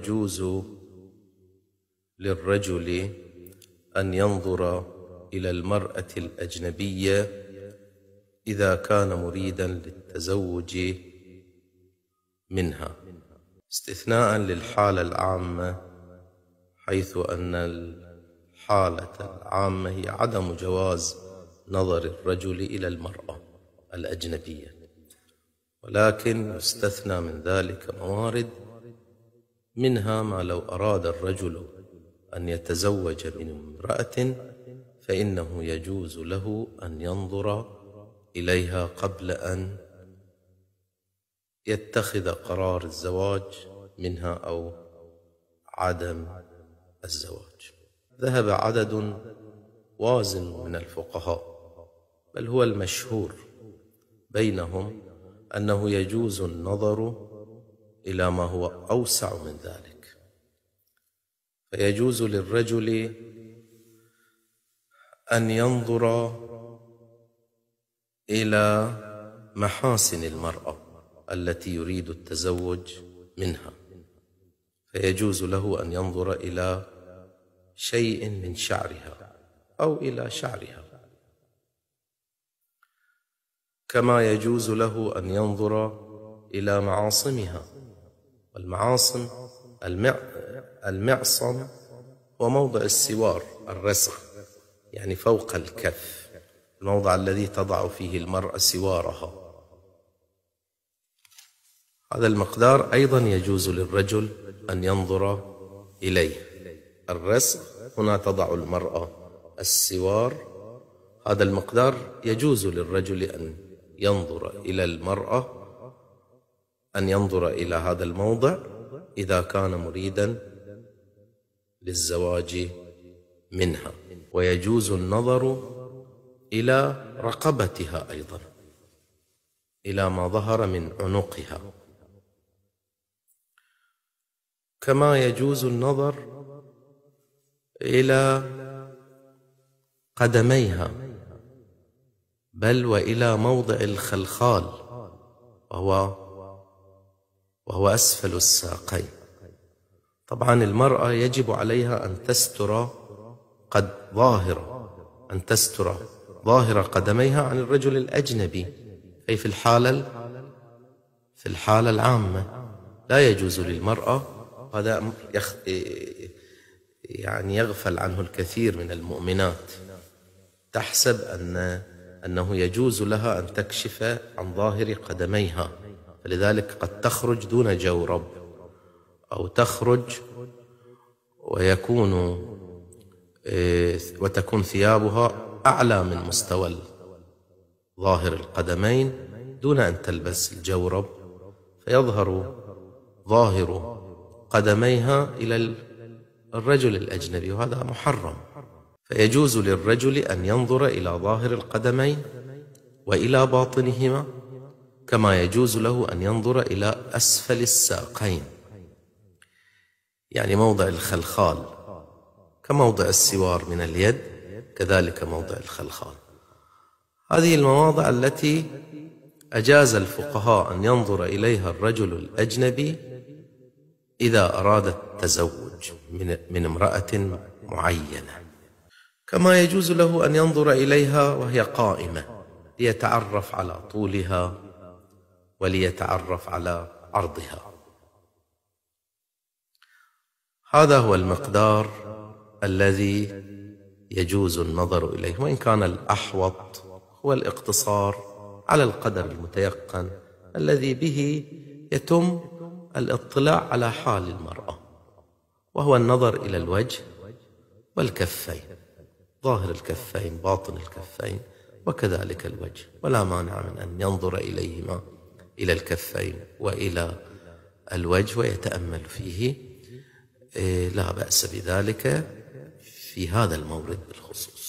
يجوز للرجل أن ينظر إلى المرأة الأجنبية إذا كان مريدا للتزوج منها استثناء للحالة العامة حيث أن الحالة العامة هي عدم جواز نظر الرجل إلى المرأة الأجنبية ولكن يستثنى من ذلك موارد منها ما لو أراد الرجل أن يتزوج من امرأة فإنه يجوز له أن ينظر إليها قبل أن يتخذ قرار الزواج منها أو عدم الزواج ذهب عدد وازن من الفقهاء بل هو المشهور بينهم أنه يجوز النظر الى ما هو اوسع من ذلك فيجوز للرجل ان ينظر الى محاسن المراه التي يريد التزوج منها فيجوز له ان ينظر الى شيء من شعرها او الى شعرها كما يجوز له ان ينظر الى معاصمها والمعاصم المع... المعصم وموضع السوار الرسخ يعني فوق الكف الموضع الذي تضع فيه المرأة سوارها هذا المقدار أيضا يجوز للرجل أن ينظر إليه الرسخ هنا تضع المرأة السوار هذا المقدار يجوز للرجل أن ينظر إلى المرأة أن ينظر إلى هذا الموضع إذا كان مريدا للزواج منها ويجوز النظر إلى رقبتها أيضا إلى ما ظهر من عنقها كما يجوز النظر إلى قدميها بل وإلى موضع الخلخال وهو وهو أسفل الساقين طبعا المرأة يجب عليها أن تستر قد ظاهرة أن تستر ظاهر قدميها عن الرجل الأجنبي أي في الحالة في الحالة العامة لا يجوز للمرأة هذا يخ يعني يغفل عنه الكثير من المؤمنات تحسب أن أنه يجوز لها أن تكشف عن ظاهر قدميها فلذلك قد تخرج دون جورب أو تخرج ويكون إيه، وتكون ثيابها أعلى من مستوى ظاهر القدمين دون أن تلبس الجورب فيظهر ظاهر قدميها إلى الرجل الأجنبي وهذا محرم فيجوز للرجل أن ينظر إلى ظاهر القدمين وإلى باطنهما كما يجوز له أن ينظر إلى أسفل الساقين يعني موضع الخلخال كموضع السوار من اليد كذلك موضع الخلخال هذه المواضع التي أجاز الفقهاء أن ينظر إليها الرجل الأجنبي إذا أراد التزوج من, من امرأة معينة كما يجوز له أن ينظر إليها وهي قائمة ليتعرف على طولها وليتعرف على عرضها هذا هو المقدار الذي يجوز النظر اليه وان كان الاحوط هو الاقتصار على القدر المتيقن الذي به يتم الاطلاع على حال المراه وهو النظر الى الوجه والكفين ظاهر الكفين باطن الكفين وكذلك الوجه ولا مانع من ان ينظر اليهما إلى الكفين وإلى الوجه ويتأمل فيه إيه، لا بأس بذلك في هذا المورد بالخصوص